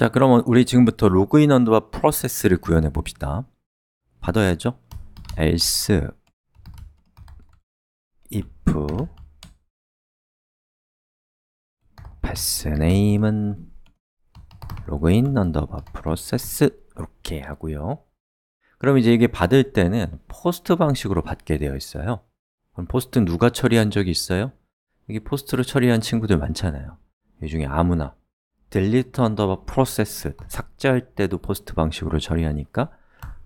자, 그러면 우리 지금부터 로그인 언더바 프로세스를 구현해 봅시다. 받아야죠. else if passname은 로그인 언더바 프로세스 이렇게 하고요. 그럼 이제 이게 받을 때는 포스트 방식으로 받게 되어 있어요. 그럼 포스트 누가 처리한 적이 있어요? 이게 포스트로 처리한 친구들 많잖아요. 이 중에 아무나 delete underbar process 삭제할 때도 포스트 방식으로 처리하니까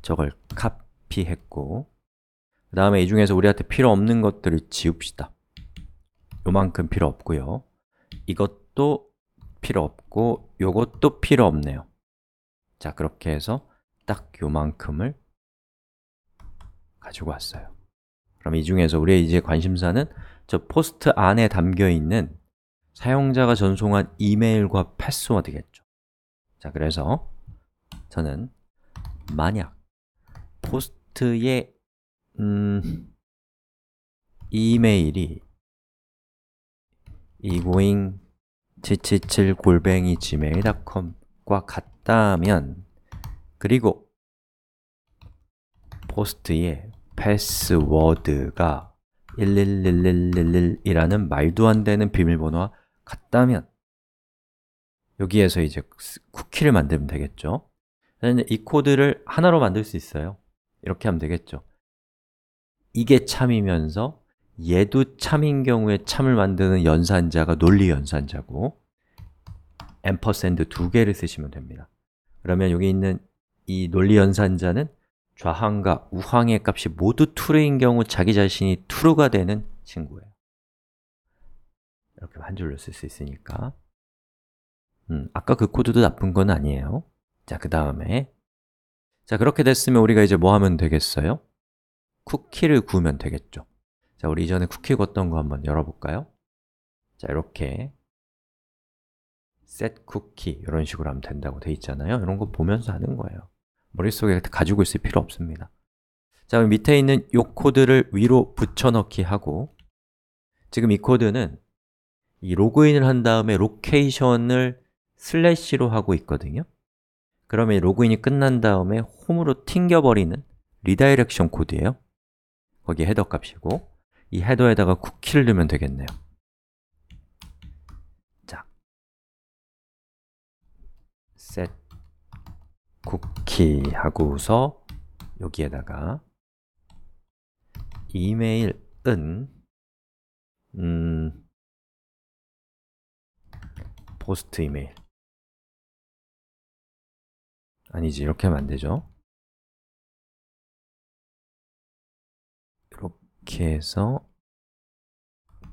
저걸 카피했고 그 다음에 이 중에서 우리한테 필요 없는 것들을 지웁시다 요만큼 필요 없고요 이것도 필요 없고 요것도 필요 없네요 자 그렇게 해서 딱 요만큼을 가지고 왔어요 그럼 이 중에서 우리의 이제 관심사는 저 포스트 안에 담겨있는 사용자가 전송한 이메일과 패스워드겠죠. 자, 그래서 저는 만약 포스트의 음, 이메일이 이고잉 777 골뱅이 gmail.com과 같다면 그리고 포스트의 패스워드가 111111이라는 말도 안 되는 비밀번호와 같다면 여기에서 이제 쿠키를 만들면 되겠죠 이 코드를 하나로 만들 수 있어요 이렇게 하면 되겠죠 이게 참이면서 얘도 참인 경우에 참을 만드는 연산자가 논리 연산자고 앰퍼센드 두 개를 쓰시면 됩니다 그러면 여기 있는 이 논리 연산자는 좌항과 우항의 값이 모두 true인 경우 자기 자신이 true가 되는 친구예요 이렇게 한 줄로 쓸 수 있으니까 음, 아까 그 코드도 나쁜 건 아니에요 자, 그 다음에 자, 그렇게 됐으면 우리가 이제 뭐 하면 되겠어요? 쿠키를 구우면 되겠죠 자, 우리 이전에 쿠키 걷던 거 한번 열어볼까요? 자, 이렇게 set 쿠키 이런 식으로 하면 된다고 돼 있잖아요 이런 거 보면서 하는 거예요 머릿속에 가지고 있을 필요 없습니다 자, 그럼 밑에 있는 이 코드를 위로 붙여넣기 하고 지금 이 코드는 이 로그인을 한 다음에 로케이션을 슬래시로 하고 있거든요 그러면 로그인이 끝난 다음에 홈으로 튕겨버리는 리다이렉션 코드예요 거기에 헤더 값이고 이 헤더에다가 쿠키를 넣으면 되겠네요 자, set 쿠키 하고서 여기에다가 이메일은 음, 포스트 이메일 아니지 이렇게 하면 안 되죠 이렇게 해서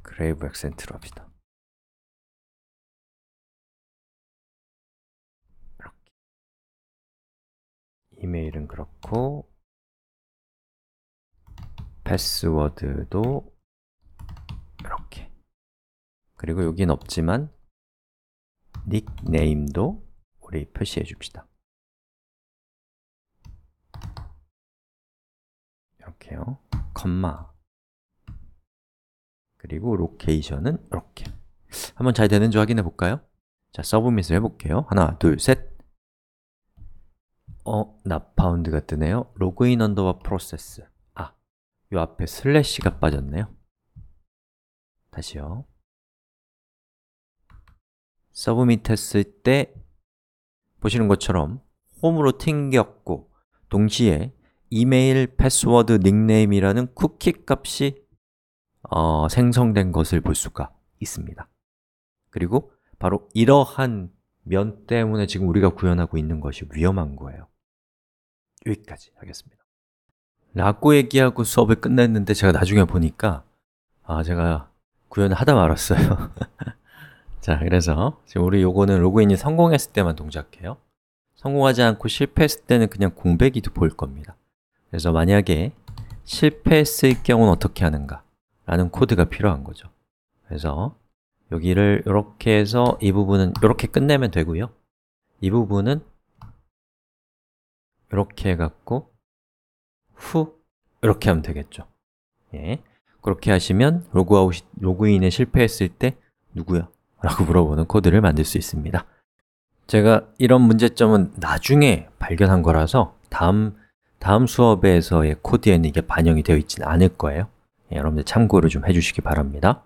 그레이브 액센트로 합시다 이렇게. 이메일은 그렇고 패스워드도 이렇게 그리고 여긴 없지만 닉네임도 우리 표시해 줍시다. 이렇게요. 컴마 그리고 로케이션은 이렇게 한번 잘 되는지 확인해 볼까요? 자, 서브밋을 해볼게요. 하나, 둘, 셋 어, 나파운드가 뜨네요. 로그인 언더바 프로세스 아, 요 앞에 슬래시가 빠졌네요. 다시요. 서브밋 했을 때 보시는 것처럼 홈으로 튕겼고 동시에 이메일 패스워드 닉네임이라는 쿠키 값이 어, 생성된 것을 볼 수가 있습니다 그리고 바로 이러한 면 때문에 지금 우리가 구현하고 있는 것이 위험한 거예요 여기까지 하겠습니다 라고 얘기하고 수업을 끝냈는데 제가 나중에 보니까 아, 제가 구현을 하다 말았어요 자, 그래서 지금 우리 요거는 로그인이 성공했을 때만 동작해요. 성공하지 않고 실패했을 때는 그냥 공백이 보일 겁니다. 그래서 만약에 실패했을 경우는 어떻게 하는가? 라는 코드가 필요한 거죠. 그래서 여기를 이렇게 해서 이 부분은 이렇게 끝내면 되고요. 이 부분은 이렇게 해갖고 후 이렇게 하면 되겠죠. 예, 그렇게 하시면 로그아웃 로그인에 실패했을 때 누구야? 라고 물어보는 코드를 만들 수 있습니다. 제가 이런 문제점은 나중에 발견한 거라서 다음, 다음 수업에서의 코드에는 이게 반영이 되어 있지는 않을 거예요. 예, 여러분들 참고를 좀 해주시기 바랍니다.